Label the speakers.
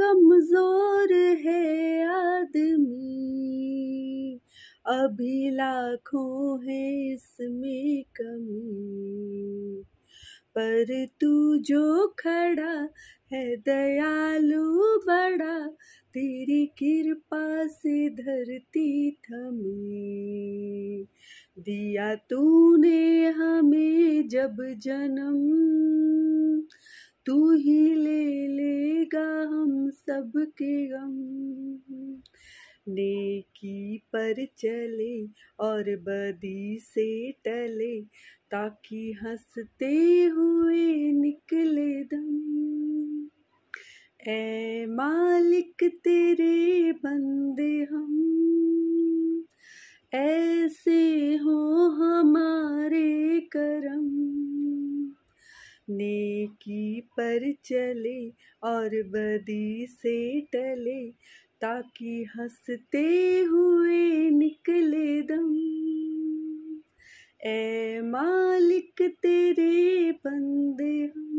Speaker 1: कमजोर है आदमी अभी लाखों है इसमें कमी पर तू जो खड़ा है दयालु बड़ा तेरी कृपा से धरती थमी दिया तूने हमें जब जन्म तू ही ले लेगा हम सब के गम नेकी पर चले और बदी से टले ताकि हंसते हुए निकले दम ए मालिक तेरे बंदे हम ऐसे हो हमारे नेकी पर चले और बदी से टले ताकि हंसते हुए निकले दम ए मालिक तेरे बंदे हम